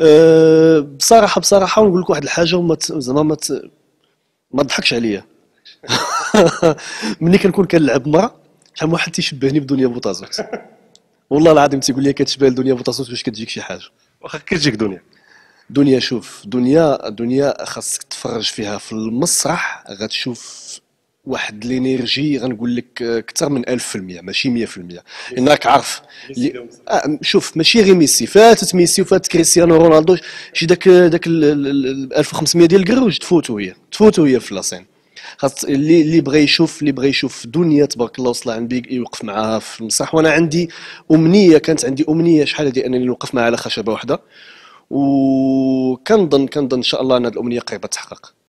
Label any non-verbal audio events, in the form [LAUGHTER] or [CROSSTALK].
أه، بصراحه بصراحه نقول لك واحد الحاجه وما زعما ما ما تضحكش عليا [LAUGHS] ملي كنكون كنلعب مرة شحال واحد تيشبهني بدنيا بوطازوت والله العظيم تيقول لي كتشبه لدنيا بوطازوت واش كتجيك شي حاجه واخا كتجيك دنيا دنيا شوف دنيا دنيا خاصك تفرج فيها في المسرح غتشوف واحد لينيرجي غنقول لك اكثر من 1000% ماشي 100% انك عارف اللي... آه شوف ماشي غير ميسي فاتت ميسي وفاتت كريستيانو رونالدو شي داك داك 1500 ديال الكروج تفوتو هي تفوتو هي في لاسين خاص اللي اللي بغى يشوف اللي بغى يشوف دنيا تبارك الله وصل عن بيك يوقف معاها في المسرح وانا عندي امنيه كانت عندي امنيه شحال هذه انني نوقف معها على خشبه واحده وكنظن كنظن ان شاء الله ان هذه الامنيه قريبه تحقق